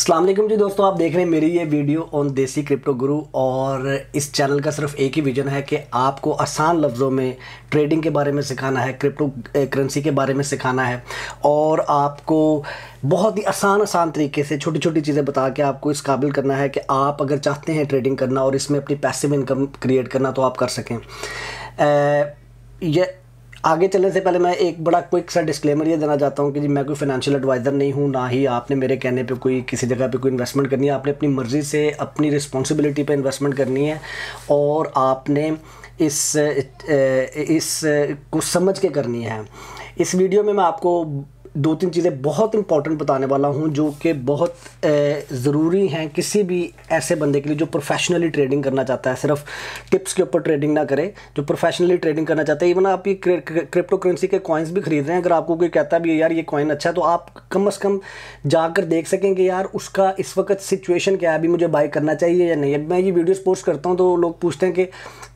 अस्सलाम वालेकुम जी दोस्तों आप देख रहे हैं मेरी ये वीडियो ऑन देसी क्रिप्टो गुरु और इस चैनल का सिर्फ एक ही विजन है कि आपको आसान लफ्ज़ों में ट्रेडिंग के बारे में सिखाना है क्रिप्टो करेंसी के बारे में सिखाना है और आपको बहुत ही आसान आसान तरीके से छोटी छोटी चीज़ें बता के आपको इस काबिल करना है कि आप अगर चाहते हैं ट्रेडिंग करना और इसमें अपनी पैसे में इनकम क्रिएट करना तो आप कर सकें ये आगे चलने से पहले मैं एक बड़ा क्विक सा डिस्क्लेमर ये देना चाहता हूँ कि जी मैं कोई फाइनेंशियल एडवाइज़र नहीं हूँ ना ही आपने मेरे कहने पे कोई किसी जगह पे कोई इन्वेस्टमेंट करनी है आपने अपनी मर्ज़ी से अपनी रिस्पॉन्सिबिलिटी पे इन्वेस्टमेंट करनी है और आपने इस इस, इस को समझ के करनी है इस वीडियो में मैं आपको दो तीन चीज़ें बहुत इंपॉर्टेंट बताने वाला हूँ जो कि बहुत ज़रूरी हैं किसी भी ऐसे बंदे के लिए जो प्रोफेशनली ट्रेडिंग करना चाहता है सिर्फ टिप्स के ऊपर ट्रेडिंग ना करे जो प्रोफेशनली ट्रेडिंग करना चाहता है इवन आप ये क्रिप्टो करेंसी के कॉइन्स भी खरीद रहे हैं अगर आपको कोई कहता भी है यार ये कॉइन अच्छा है तो आप कम अज़ कम जाकर देख सकें कि यार उसका इस वक्त सिचुएशन क्या है अभी मुझे बाई करना चाहिए या नहीं अब मैं ये वीडियोज़ पोस्ट करता हूँ तो लोग पूछते हैं कि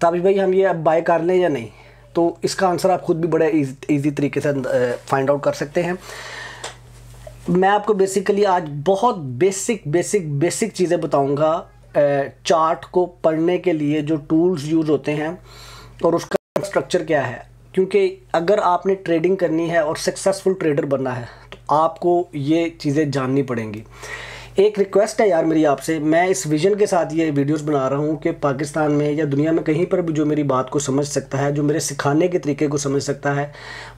ताबिश भाई हम ये अब बाय कर लें या नहीं तो इसका आंसर आप खुद भी बड़े ईजी तरीके से फाइंड आउट कर सकते हैं मैं आपको बेसिकली आज बहुत बेसिक बेसिक बेसिक चीज़ें बताऊंगा चार्ट को पढ़ने के लिए जो टूल्स यूज़ होते हैं और उसका स्ट्रक्चर क्या है क्योंकि अगर आपने ट्रेडिंग करनी है और सक्सेसफुल ट्रेडर बनना है तो आपको ये चीज़ें जाननी पड़ेंगी एक रिक्वेस्ट है यार मेरी आपसे मैं इस विजन के साथ ये वीडियोस बना रहा हूँ कि पाकिस्तान में या दुनिया में कहीं पर भी जो मेरी बात को समझ सकता है जो मेरे सिखाने के तरीके को समझ सकता है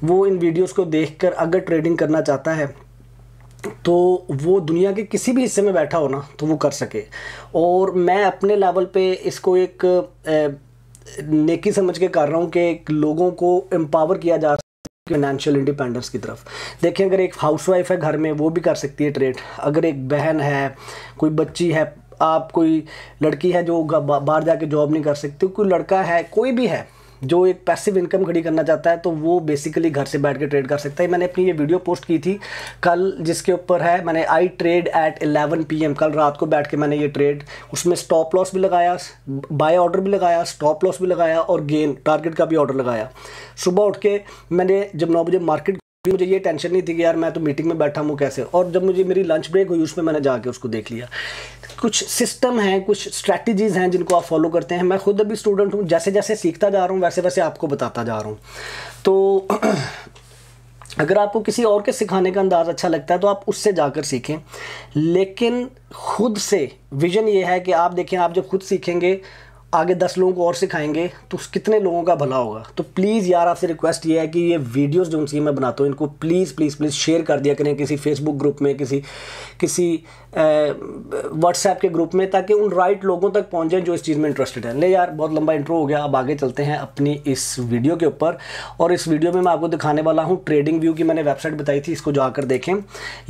वो इन वीडियोस को देखकर अगर ट्रेडिंग करना चाहता है तो वो दुनिया के किसी भी हिस्से में बैठा हो ना तो वो कर सके और मैं अपने लेवल पर इसको एक नेकी समझ के कर रहा हूँ कि लोगों को एम्पावर किया जा फाइनेंशियल इंडिपेंडेंस की तरफ देखिए अगर एक हाउसवाइफ है घर में वो भी कर सकती है ट्रेड अगर एक बहन है कोई बच्ची है आप कोई लड़की है जो बाहर जाके जॉब नहीं कर सकती कोई लड़का है कोई भी है जो एक पैसिव इनकम खड़ी करना चाहता है तो वो बेसिकली घर से बैठ के ट्रेड कर सकता है मैंने अपनी ये वीडियो पोस्ट की थी कल जिसके ऊपर है मैंने आई ट्रेड एट 11 पीएम कल रात को बैठ के मैंने ये ट्रेड उसमें स्टॉप लॉस भी लगाया बाय ऑर्डर भी लगाया स्टॉप लॉस भी लगाया और गेन टारगेट का भी ऑर्डर लगाया सुबह उठ के मैंने जब नौ बजे मार्केट फिर मुझे ये टेंशन नहीं थी कि यार मैं तो मीटिंग में बैठा हूँ कैसे और जब मुझे मेरी लंच ब्रेक हुई उसमें मैंने जाके उसको देख लिया कुछ सिस्टम हैं कुछ स्ट्रैटेजीज़ हैं जिनको आप फॉलो करते हैं मैं खुद अभी स्टूडेंट हूँ जैसे जैसे सीखता जा रहा हूँ वैसे वैसे आपको बताता जा रहा हूँ तो अगर आपको किसी और के सिखाने का अंदाज़ अच्छा लगता है तो आप उससे जाकर सीखें लेकिन खुद से विज़न ये है कि आप देखें आप जब खुद सीखेंगे आगे दस लोगों को और सिखाएंगे तो उस कितने लोगों का भला होगा तो प्लीज़ यार आपसे रिक्वेस्ट ये है कि ये वीडियोस जो उनकी मैं बनाता हूँ इनको प्लीज़ प्लीज़ प्लीज़ शेयर कर दिया करें किसी फेसबुक ग्रुप में किसी किसी व्हाट्सएप के ग्रुप में ताकि उन राइट लोगों तक पहुँच जाएँ जो इस चीज़ में इंटरेस्टेड है ले यार बहुत लंबा इंट्रो हो गया अब आगे चलते हैं अपनी इस वीडियो के ऊपर और इस वीडियो में मैं आपको दिखाने वाला हूँ ट्रेडिंग व्यू की मैंने वेबसाइट बताई थी इसको जाकर देखें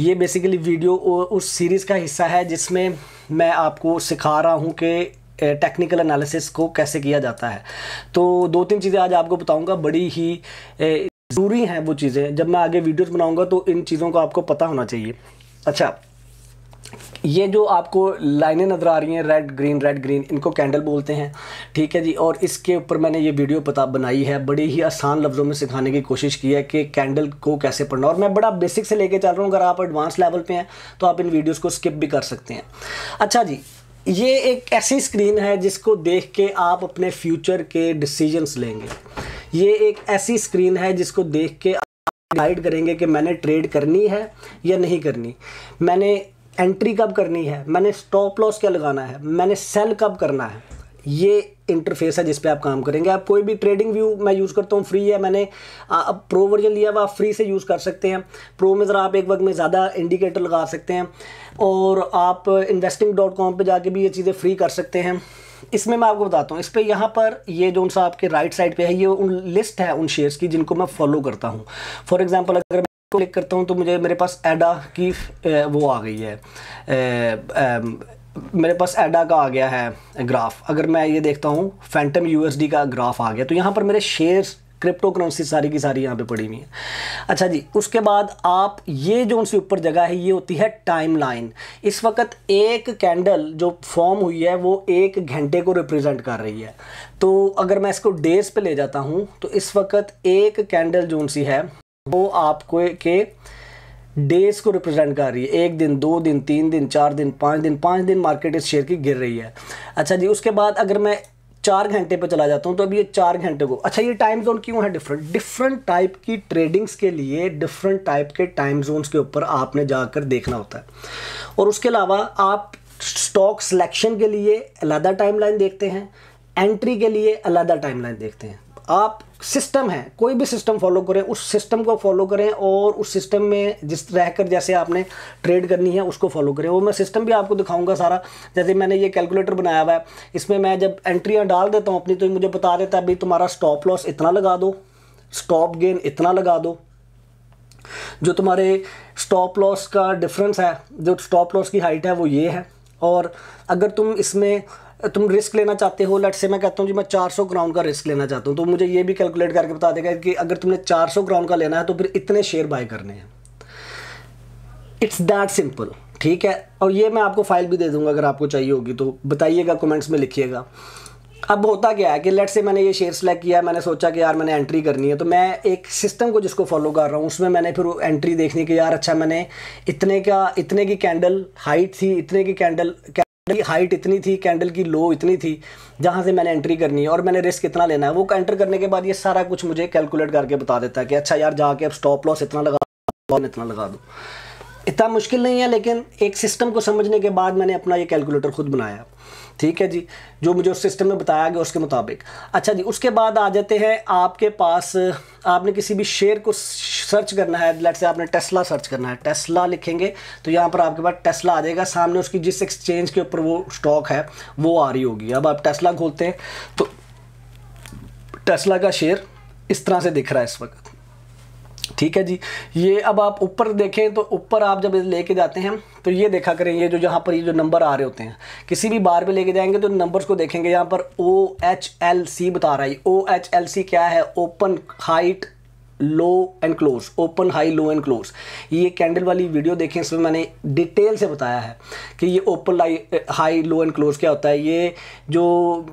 ये बेसिकली वीडियो उस सीरीज़ का हिस्सा है जिसमें मैं आपको सिखा रहा हूँ कि टेक्निकल एनालिसिस को कैसे किया जाता है तो दो तीन चीज़ें आज आपको बताऊंगा बड़ी ही ज़रूरी हैं वो चीज़ें जब मैं आगे वीडियोस बनाऊंगा तो इन चीज़ों का आपको पता होना चाहिए अच्छा ये जो आपको लाइनें नज़र आ रही हैं रेड ग्रीन रेड ग्रीन इनको कैंडल बोलते हैं ठीक है जी और इसके ऊपर मैंने ये वीडियो पता बनाई है बड़ी ही आसान लफ्ज़ों में सिखाने की कोशिश की है कि कैंडल को कैसे पढ़ना और मैं बड़ा बेसिक से लेके चल रहा हूँ अगर आप एडवांस लेवल पे हैं तो आप इन वीडियोस को स्किप भी कर सकते हैं अच्छा जी ये एक ऐसी स्क्रीन है जिसको देख के आप अपने फ्यूचर के डिसीजंस लेंगे ये एक ऐसी स्क्रीन है जिसको देख के डिसाइड करेंगे कि मैंने ट्रेड करनी है या नहीं करनी मैंने एंट्री कब करनी है मैंने स्टॉप लॉस क्या लगाना है मैंने सेल कब करना है ये इंटरफेस है जिस पे आप काम करेंगे आप कोई भी ट्रेडिंग व्यू मैं यूज़ करता हूँ फ्री है मैंने अब प्रो वर्जन लिया हुआ आप फ्री से यूज़ कर सकते हैं प्रो में ज़रा आप एक वक्त में ज़्यादा इंडिकेटर लगा सकते हैं और आप इन्वेस्टिंग डॉट कॉम पर जाके भी ये चीज़ें फ्री कर सकते हैं इसमें मैं आपको बताता हूँ इस पर यहाँ पर ये जो सा आपके राइट साइड पे है ये उन लिस्ट है उन शेयर्स की जिनको मैं फॉलो करता हूँ फॉर एग्जाम्पल अगर क्लिक करता हूँ तो मुझे मेरे पास एडा की वो आ गई है मेरे पास एडा का आ गया है ग्राफ अगर मैं ये देखता हूँ फैंटम यूएसडी का ग्राफ आ गया तो यहाँ पर मेरे शेयर्स क्रिप्टो करेंसी सारी की सारी यहाँ पे पड़ी हुई है अच्छा जी उसके बाद आप ये जो उनसे ऊपर जगह है ये होती है टाइम लाइन इस वक्त एक कैंडल जो फॉर्म हुई है वो एक घंटे को रिप्रेजेंट कर रही है तो अगर मैं इसको डेज पे ले जाता हूँ तो इस वक्त एक कैंडल जो सी है वो आपको के डेज को रिप्रेजेंट कर रही है एक दिन दो दिन तीन दिन चार दिन पाँच दिन पाँच दिन मार्केट इस शेयर की गिर रही है अच्छा जी उसके बाद अगर मैं चार घंटे पर चला जाता हूँ तो अब ये चार घंटे को अच्छा ये टाइम जोन क्यों है डिफरेंट डिफरेंट टाइप की ट्रेडिंग्स के लिए डिफरेंट टाइप के टाइम जोन्स के ऊपर आपने जाकर देखना होता है और उसके अलावा आप स्टॉक सिलेक्शन के लिए अलहदा टाइम देखते हैं एंट्री के लिए अलहदा टाइम देखते हैं आप सिस्टम है कोई भी सिस्टम फॉलो करें उस सिस्टम को फॉलो करें और उस सिस्टम में जिस रहकर जैसे आपने ट्रेड करनी है उसको फॉलो करें वो मैं सिस्टम भी आपको दिखाऊंगा सारा जैसे मैंने ये कैलकुलेटर बनाया हुआ है इसमें मैं जब एंट्रियाँ डाल देता हूँ अपनी तो मुझे बता देता है भाई तुम्हारा स्टॉप लॉस इतना लगा दो स्टॉप गेन इतना लगा दो जो तुम्हारे स्टॉप लॉस का डिफरेंस है जो स्टॉप लॉस की हाइट है वो ये है और अगर तुम इसमें तुम रिस्क लेना चाहते हो लट से मैं कहता हूँ जी मैं 400 ग्राउंड का रिस्क लेना चाहता हूँ तो मुझे ये भी कैलकुलेट करके बता देगा कि अगर तुमने 400 ग्राउंड का लेना है तो फिर इतने शेयर बाय करने हैं इट्स दैट सिंपल ठीक है और ये मैं आपको फाइल भी दे दूंगा अगर आपको चाहिए होगी तो बताइएगा कमेंट्स में लिखिएगा अब होता क्या है कि लेट से मैंने ये शेयर सेलेक्ट किया मैंने सोचा कि यार मैंने एंट्री करनी है तो मैं एक सिस्टम को जिसको फॉलो कर रहा हूँ उसमें मैंने फिर एंट्री देखनी कि यार अच्छा मैंने इतने का इतने की कैंडल हाइट थी इतने की कैंडल की हाइट इतनी थी कैंडल की लो इतनी थी जहाँ से मैंने एंट्री करनी है और मैंने रिस्क कितना लेना है वो एंटर करने के बाद ये सारा कुछ मुझे कैलकुलेट करके बता देता है कि अच्छा यार जाके अब स्टॉप लॉस इतना लगा दो इतना लगा दो इतना मुश्किल नहीं है लेकिन एक सिस्टम को समझने के बाद मैंने अपना ये कैलकुलेटर खुद बनाया ठीक है जी जो मुझे उस सिस्टम में बताया गया उसके मुताबिक अच्छा जी उसके बाद आ जाते हैं आपके पास आपने किसी भी शेयर को सर्च करना है लेट से आपने टेस्ला सर्च करना है टेस्ला लिखेंगे तो यहाँ पर आपके पास टेस्ला आ जाएगा सामने उसकी जिस एक्सचेंज के ऊपर वो स्टॉक है वो आ रही होगी अब आप टेस्ला खोलते हैं तो टेस्ला का शेयर इस तरह से दिख रहा है इस वक्त ठीक है जी ये अब आप ऊपर देखें तो ऊपर आप जब लेके जाते हैं तो ये देखा करें ये जो यहाँ पर ये जो नंबर आ रहे होते हैं किसी भी बार पे लेके जाएंगे तो नंबर्स को देखेंगे यहाँ पर ओ एच एल सी बता रहा है ओ एच एल सी क्या है open high low and close open high low and close ये कैंडल वाली वीडियो देखें इसमें मैंने डिटेल से बताया है कि ये open high low and close क्या होता है ये जो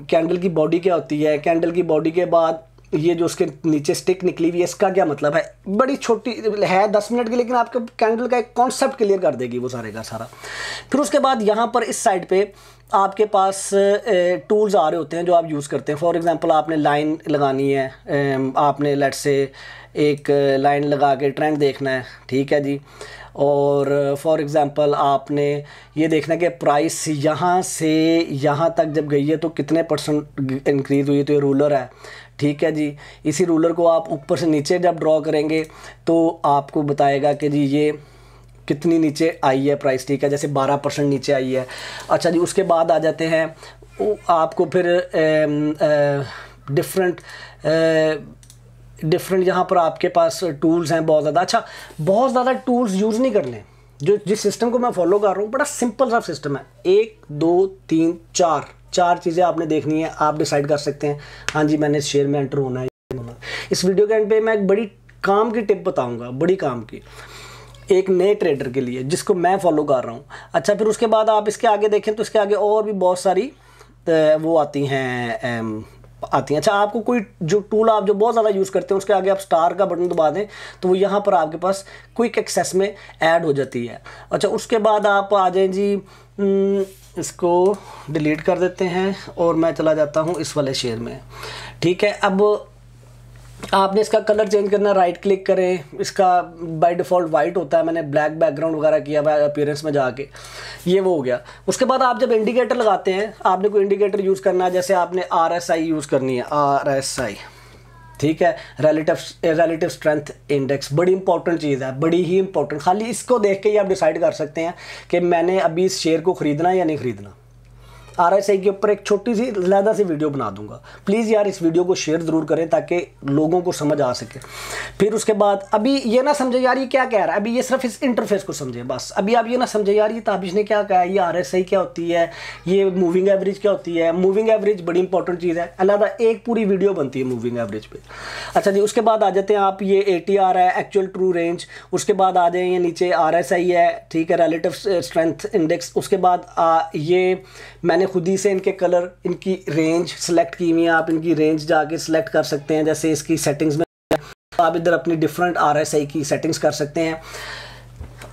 कैंडल की बॉडी क्या होती है कैंडल की बॉडी के बाद ये जो उसके नीचे स्टिक निकली हुई है इसका क्या मतलब है बड़ी छोटी है दस मिनट की लेकिन आपके कैंडल का एक कॉन्सेप्ट क्लियर कर देगी वो सारे का सारा फिर उसके बाद यहाँ पर इस साइड पे आपके पास टूल्स आ रहे होते हैं जो आप यूज़ करते हैं फॉर एग्ज़ाम्पल आपने लाइन लगानी है आपने लेट से एक लाइन लगा के ट्रेंड देखना है ठीक है जी और फॉर एग्ज़ाम्पल आपने ये देखना कि प्राइस यहाँ से यहाँ तक जब गई है तो कितने परसेंट इंक्रीज़ हुई है तो ये रूलर है ठीक है जी इसी रूलर को आप ऊपर से नीचे जब ड्रॉ करेंगे तो आपको बताएगा कि जी ये कितनी नीचे आई है प्राइस ठीक है जैसे 12 परसेंट नीचे आई है अच्छा जी उसके बाद आ जाते हैं आपको फिर डिफरेंट डिफरेंट यहाँ पर आपके पास टूल्स हैं बहुत ज़्यादा अच्छा बहुत ज़्यादा टूल्स यूज़ नहीं करने जो जिस सिस्टम को मैं फॉलो कर रहा हूँ बड़ा सिंपल सा सिस्टम है एक दो तीन चार चार चीज़ें आपने देखनी है आप डिसाइड कर सकते हैं हाँ जी मैंने इस शेयर में एंटर होना है होना इस वीडियो के एंड पे मैं एक बड़ी काम की टिप बताऊंगा बड़ी काम की एक नए ट्रेडर के लिए जिसको मैं फॉलो कर रहा हूँ अच्छा फिर उसके बाद आप इसके आगे देखें तो इसके आगे और भी बहुत सारी वो आती हैं आती हैं अच्छा आपको कोई जो टूल आप जो बहुत ज़्यादा यूज़ करते हैं उसके आगे आप स्टार का बटन दबा दें तो वो यहाँ पर आपके पास क्विक एक्सेस में ऐड हो जाती है अच्छा उसके बाद आप आ जाएँ जी इसको डिलीट कर देते हैं और मैं चला जाता हूँ इस वाले शेयर में ठीक है अब आपने इसका कलर चेंज करना राइट क्लिक करें इसका बाय डिफ़ॉल्ट वाइट होता है मैंने ब्लैक बैकग्राउंड वगैरह किया हुआ अपीयरेंस में जाके ये वो हो गया उसके बाद आप जब इंडिकेटर लगाते हैं आपने कोई इंडिकेटर यूज़ करना है जैसे आपने आर यूज़ करनी है आर ठीक है रिलेटिव रिलेटिव स्ट्रेंथ इंडेक्स बड़ी इंपॉर्टेंट चीज़ है बड़ी ही इंपॉर्टेंट खाली इसको देख के ही आप डिसाइड कर सकते हैं कि मैंने अभी इस शेयर को ख़रीदना या नहीं ख़रीदना आई के ऊपर एक छोटी सी ज़्यादा सी वीडियो बना दूंगा प्लीज़ यार इस वीडियो को शेयर ज़रूर करें ताकि लोगों को समझ आ सके फिर उसके बाद अभी ये ना समझे यार ये क्या कह रहा है अभी ये सिर्फ इस इंटरफेस को समझे बस अभी आप ये ना समझे यार ये ताबिश ने क्या कहा है ये आर क्या होती है ये मूविंग एवरेज क्या होती है मूविंग एवरेज बड़ी इंपॉर्टेंट चीज़ है अलहदा एक पूरी वीडियो बनती है मूविंग एवरेज पर अच्छा जी उसके बाद आ जाते हैं आप ये ए है एक्चुअल ट्रू रेंज उसके बाद आ जाए ये नीचे आर है ठीक है रेलेटिव स्ट्रेंथ इंडेक्स उसके बाद ये मैंने मैंने खुद ही से इनके कलर इनकी रेंज सेलेक्ट की हुई है आप इनकी रेंज जाके सेलेक्ट कर सकते हैं जैसे इसकी सेटिंग्स में आप इधर अपनी डिफरेंट आर की सेटिंग्स कर सकते हैं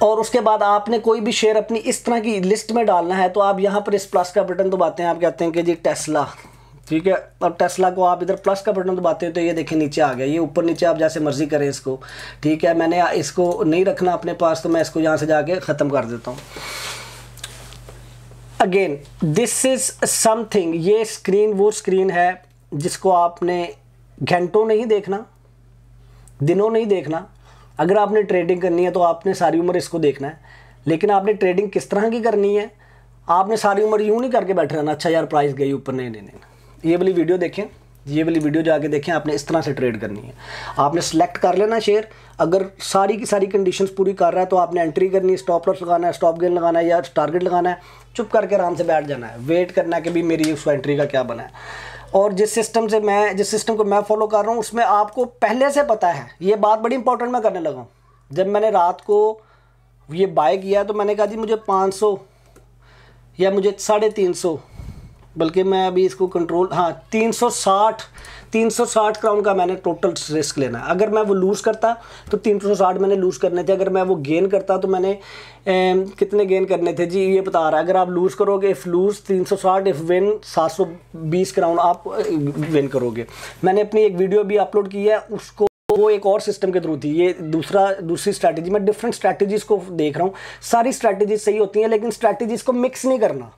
और उसके बाद आपने कोई भी शेयर अपनी इस तरह की लिस्ट में डालना है तो आप यहाँ पर इस प्लस का बटन दबाते हैं आप कहते हैं कि जी टेस्ला ठीक है अब टेस्ला को आप इधर प्लस का बटन दबाते हो तो ये देखें नीचे आ गया ये ऊपर नीचे आप जैसे मर्जी करें इसको ठीक है मैंने इसको नहीं रखना अपने पास तो मैं इसको यहाँ से जाके ख़त्म कर देता हूँ अगेन दिस इज़ समथिंग ये स्क्रीन वो स्क्रीन है जिसको आपने घंटों नहीं देखना दिनों नहीं देखना अगर आपने ट्रेडिंग करनी है तो आपने सारी उम्र इसको देखना है लेकिन आपने ट्रेडिंग किस तरह की करनी है आपने सारी उम्र यूँ नहीं करके बैठे रहना अच्छा यार प्राइस गई ऊपर नहीं नहीं नहीं ये वाली वीडियो देखें ये वाली वीडियो जाके देखें आपने इस तरह से ट्रेड करनी है आपने सेलेक्ट कर लेना शेयर अगर सारी की सारी कंडीशंस पूरी कर रहा है तो आपने एंट्री करनी है स्टॉप लॉस लगाना है स्टॉप गेन लगाना है या टारगेट लगाना है चुप करके आराम से बैठ जाना है वेट करना है कि भाई मेरी उस एंट्री का क्या बना है और जिस सिस्टम से मैं जिस सिस्टम को मैं फॉलो कर रहा हूँ उसमें आपको पहले से पता है ये बात बड़ी इंपॉर्टेंट मैं करने लगा जब मैंने रात को ये बाय किया तो मैंने कहा जी मुझे सौ या मुझे साढ़े तीन सौ बल्कि मैं अभी इसको कंट्रोल हाँ 360 360 क्राउन का मैंने टोटल रिस्क लेना है अगर मैं वो लूज़ करता तो 360 मैंने लूज़ करने थे अगर मैं वो गेन करता तो मैंने ए, कितने गेन करने थे जी ये बता रहा है अगर आप लूज़ करोगे if lose 360 if win 720 crown आप विन करोगे मैंने अपनी एक वीडियो भी अपलोड की है उसको वो एक और सिस्टम के थ्रू थी ये दूसरा दूसरी स्ट्रैटेजी मैं डिफरेंट स्ट्रैटेजीज को देख रहा हूँ सारी स्ट्रैटेजीज सही होती हैं लेकिन स्ट्रैटेजीज को मिक्स नहीं करना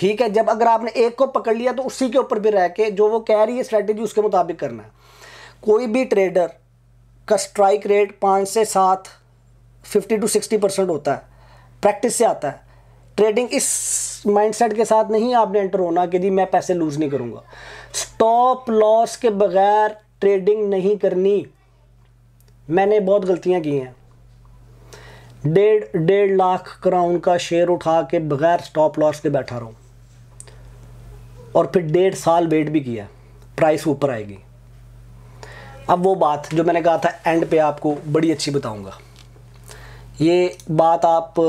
ठीक है जब अगर आपने एक को पकड़ लिया तो उसी के ऊपर भी रह के जो वो कह रही है स्ट्रेटेजी उसके मुताबिक करना है कोई भी ट्रेडर का स्ट्राइक रेट पाँच से सात फिफ्टी टू सिक्सटी परसेंट होता है प्रैक्टिस से आता है ट्रेडिंग इस माइंडसेट के साथ नहीं आपने एंटर होना कि जी मैं पैसे लूज़ नहीं करूँगा स्टॉप लॉस के बगैर ट्रेडिंग नहीं करनी मैंने बहुत गलतियाँ की हैं डेढ़ डेढ़ लाख कराउन का शेयर उठा के बगैर स्टॉप लॉस के बैठा रहा हूँ और फिर डेढ़ साल वेट भी किया प्राइस ऊपर आएगी अब वो बात जो मैंने कहा था एंड पे आपको बड़ी अच्छी बताऊंगा ये बात आप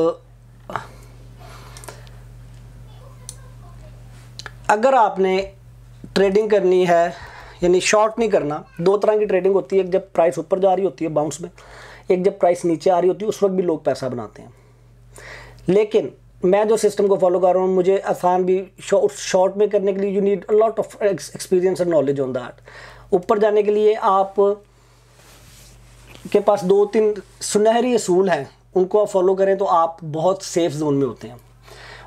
अगर आपने ट्रेडिंग करनी है यानी शॉर्ट नहीं करना दो तरह की ट्रेडिंग होती है एक जब प्राइस ऊपर जा रही होती है बाउंस में एक जब प्राइस नीचे आ रही होती है उस वक्त भी लोग पैसा बनाते हैं लेकिन मैं जो सिस्टम को फॉलो कर रहा हूँ मुझे आसान भी शॉर्ट शॉर्ट में करने के लिए you need lot of experience and knowledge on that ऊपर जाने के लिए आप के पास दो तीन सुनहरी असूल हैं उनको आप फॉलो करें तो आप बहुत सेफ जोन में होते हैं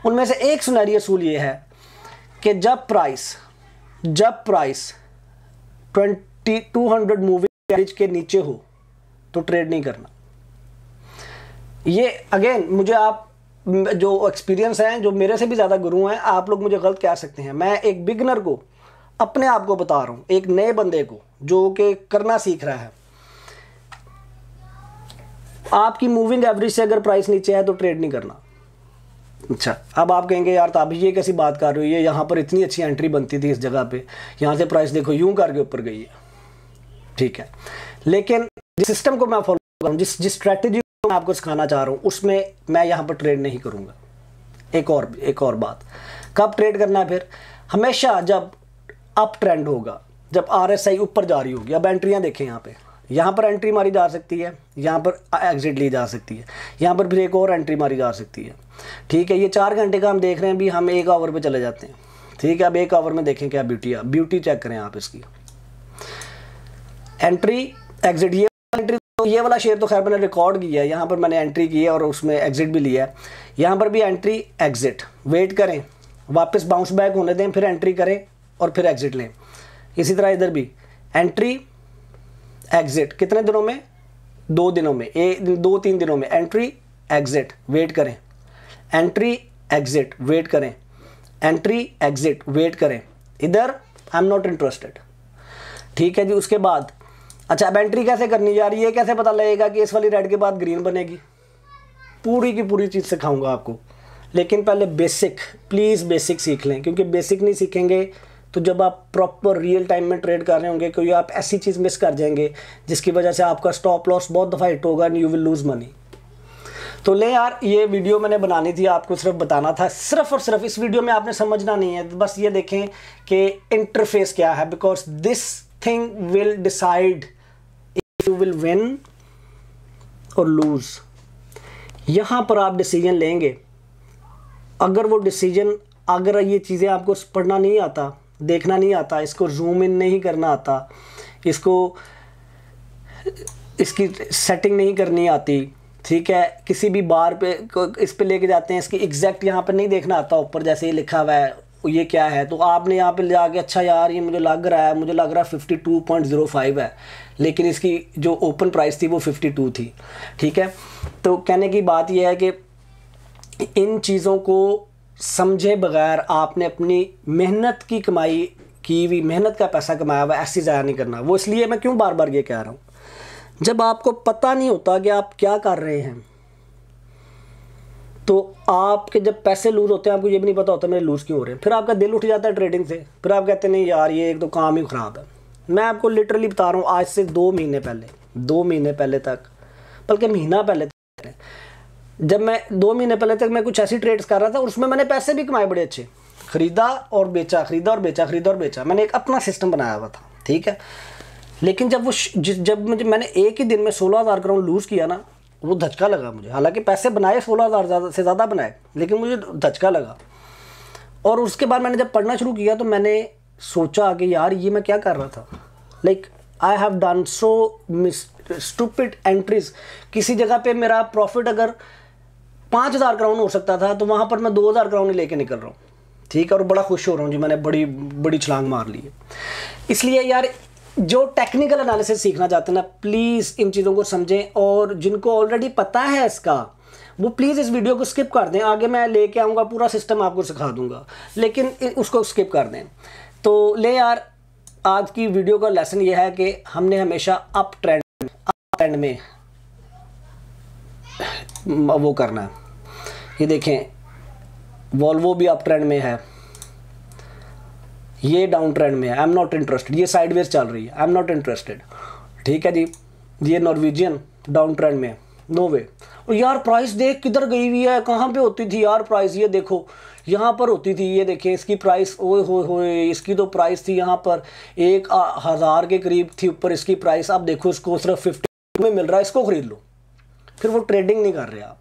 उनमें से एक सुनहरी असूल ये है कि जब प्राइस जब price twenty two hundred moving average के नीचे हो तो ट्रेड नहीं करना ये अगेन मुझे आप जो एक्सपीरियंस हैं जो मेरे से भी ज़्यादा गुरु हैं आप लोग मुझे गलत कह सकते हैं मैं एक बिगनर को अपने आप को बता रहा हूँ एक नए बंदे को जो कि करना सीख रहा है आपकी मूविंग एवरेज से अगर प्राइस नीचे है तो ट्रेड नहीं करना अच्छा अब आप कहेंगे यार तो अभी ये कैसी बात कर रही है यहाँ पर इतनी अच्छी एंट्री बनती थी इस जगह पे यहाँ से प्राइस देखो यूं करके ऊपर गई है ठीक है लेकिन जिस सिस्टम को मैं फॉलो कर रहा हूँ जिस जिस स्ट्रैटेजी तो मैं आपको सिखाना चाह रहा हूँ उसमें मैं यहाँ पर ट्रेड नहीं करूँगा एक और एक और बात कब ट्रेड करना है फिर हमेशा जब अप ट्रेंड होगा जब आर ऊपर जा रही होगी अब एंट्रियाँ देखें यहाँ पर यहाँ पर एंट्री मारी जा सकती है यहाँ पर एग्जिट ली जा सकती है यहाँ पर फिर एक और एंट्री मारी जा सकती है ठीक है ये चार घंटे का हम देख रहे हैं भी हम एक आवर पे चले जाते हैं ठीक है अब एक आवर में देखें क्या ब्यूटी है ब्यूटी चेक करें आप इसकी एंट्री एग्जिट ये एंट्री तो ये वाला शेयर तो खैर मैंने रिकॉर्ड किया है यहाँ पर मैंने एंट्री की है और उसमें एग्जिट भी लिया है यहाँ पर भी एंट्री एग्जिट वेट करें वापस बाउंस बैक होने दें फिर एंट्री करें और फिर एग्जिट लें इसी तरह इधर भी एंट्री एग्जिट कितने दिनों में दो दिनों में एक दो तीन दिनों में एंट्री एग्जिट वेट करें एंट्री एग्जिट वेट करें एंट्री एग्जिट वेट करें इधर आई एम नॉट इंटरेस्टेड ठीक है जी उसके बाद अच्छा अब एंट्री कैसे करनी जा रही है कैसे पता लगेगा कि इस वाली रेड के बाद ग्रीन बनेगी पूरी की पूरी चीज़ सिखाऊंगा आपको लेकिन पहले बेसिक प्लीज़ बेसिक सीख लें क्योंकि बेसिक नहीं सीखेंगे तो जब आप प्रॉपर रियल टाइम में ट्रेड कर रहे होंगे क्योंकि आप ऐसी चीज़ मिस कर जाएंगे जिसकी वजह से आपका स्टॉप लॉस बहुत दफ़ा हिट होगा and you will lose money तो ले यार ये वीडियो मैंने बनानी थी आपको सिर्फ बताना था सिर्फ और सिर्फ इस वीडियो में आपने समझना नहीं है बस ये देखें कि इंटरफेस क्या है because this thing will decide if you will win और लूज़ यहाँ पर आप डिसीजन लेंगे अगर वो डिसीजन अगर ये चीज़ें आपको पढ़ना नहीं आता देखना नहीं आता इसको जूम इन नहीं करना आता इसको इसकी सेटिंग नहीं करनी आती ठीक है किसी भी बार पे इस पे लेके जाते हैं इसकी एग्जैक्ट यहाँ पर नहीं देखना आता ऊपर जैसे ये लिखा हुआ है ये क्या है तो आपने यहाँ पे ले आके अच्छा यार ये मुझे लग रहा है मुझे लग रहा है fifty two point zero five है लेकिन इसकी जो ओपन प्राइस थी वो फिफ्टी टू थी ठीक है तो कहने की बात यह है कि इन चीज़ों को समझे बगैर आपने अपनी मेहनत की कमाई की हुई मेहनत का पैसा कमाया हुआ ऐसी ज़ाया नहीं करना वो इसलिए मैं क्यों बार बार ये कह रहा हूँ जब आपको पता नहीं होता कि आप क्या कर रहे हैं तो आपके जब पैसे लूज़ होते हैं आपको ये भी नहीं पता होता मेरे लूज़ क्यों हो रहे हैं फिर आपका दिल उठ जाता है ट्रेडिंग से फिर आप कहते हैं नहीं यार ये एक तो काम ही ख़राब है मैं आपको लिटरली बता रहा हूँ आज से दो महीने पहले दो महीने पहले तक बल्कि महीना पहले तक जब मैं दो महीने पहले तक मैं कुछ ऐसी ट्रेड्स कर रहा था उसमें मैंने पैसे भी कमाए बड़े अच्छे ख़रीदा और बेचा ख़रीदा और बेचा ख़रीदा और बेचा मैंने एक अपना सिस्टम बनाया हुआ था ठीक है लेकिन जब वो जब मुझे मैंने एक ही दिन में सोलह हज़ार करोड़ लूज़ किया ना वो धचका लगा मुझे हालांकि पैसे बनाए सोलह हज़ार से ज़्यादा बनाए लेकिन मुझे धचका लगा और उसके बाद मैंने जब पढ़ना शुरू किया तो मैंने सोचा कि यार ये मैं क्या कर रहा था like I have done so miss stupid entries किसी जगह पे मेरा प्रॉफिट अगर पाँच हज़ार क्राउन हो सकता था तो वहाँ पर मैं दो हज़ार क्राउन लेके निकल रहा हूँ ठीक है और बड़ा खुश हो रहा हूँ जी मैंने बड़ी बड़ी छलांग मार ली है इसलिए यार जो टेक्निकल एनालिसिस सीखना चाहते हैं ना प्लीज़ इन चीज़ों को समझें और जिनको ऑलरेडी पता है इसका वो प्लीज़ इस वीडियो को स्किप कर दें आगे मैं लेके आऊँगा पूरा सिस्टम आपको सिखा दूंगा लेकिन उसको स्किप कर दें तो ले यार आज की वीडियो का लेसन ये है कि हमने हमेशा अप ट्रेंड अप ट्रेंड में वो करना है ये देखें वॉल्वो भी अप ट्रेंड में है ये डाउन ट्रेंड में है आई एम नॉट इंटरेस्टेड ये साइडवेज चल रही है आई एम नॉट इंटरेस्टेड ठीक है जी ये नॉर्वेजियन डाउन ट्रेंड में है नो वे और यार प्राइस देख किधर गई हुई है कहाँ पे होती थी यार प्राइस ये देखो यहाँ पर होती थी ये देखिए इसकी प्राइस ओए हो होए इसकी तो प्राइस थी यहाँ पर एक हज़ार के करीब थी ऊपर इसकी प्राइस आप देखो इसको सिर्फ फिफ्टी में मिल रहा है इसको ख़रीद लो फिर वो ट्रेडिंग नहीं कर रहे आप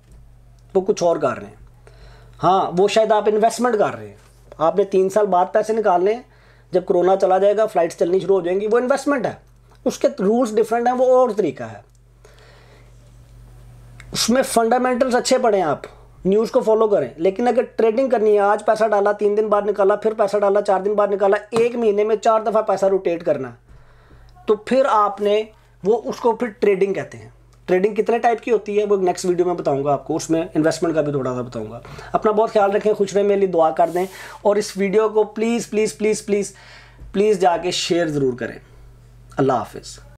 वो कुछ और कर रहे हैं हाँ वो शायद आप इन्वेस्टमेंट कर रहे हैं आपने तीन साल बाद पैसे निकालने हैं जब कोरोना चला जाएगा फ्लाइट्स चलनी शुरू हो जाएंगी वो इन्वेस्टमेंट है उसके रूल्स डिफरेंट हैं वो और तरीका है उसमें फंडामेंटल्स अच्छे हैं आप न्यूज़ को फॉलो करें लेकिन अगर ट्रेडिंग करनी है आज पैसा डाला तीन दिन बाद निकाला फिर पैसा डाला चार दिन बाद निकाला एक महीने में चार दफ़ा पैसा रोटेट करना तो फिर आपने वो उसको फिर ट्रेडिंग कहते हैं ट्रेडिंग कितने टाइप की होती है वो नेक्स्ट वीडियो में बताऊंगा आपको उसमें इन्वेस्टमेंट का भी थोड़ा सा बताऊंगा अपना बहुत ख्याल रखें खुश रहें मेरे लिए दुआ कर दें और इस वीडियो को please please please please please जाके शेयर ज़रूर करें अल्लाह हाफिज़